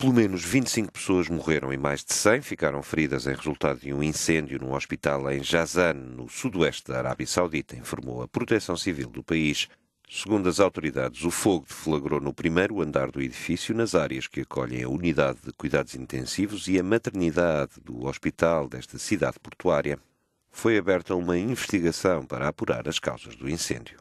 Pelo menos 25 pessoas morreram e mais de 100 ficaram feridas em resultado de um incêndio num hospital em Jazan, no sudoeste da Arábia Saudita, informou a Proteção Civil do país. Segundo as autoridades, o fogo deflagrou no primeiro andar do edifício, nas áreas que acolhem a unidade de cuidados intensivos e a maternidade do hospital desta cidade portuária. Foi aberta uma investigação para apurar as causas do incêndio.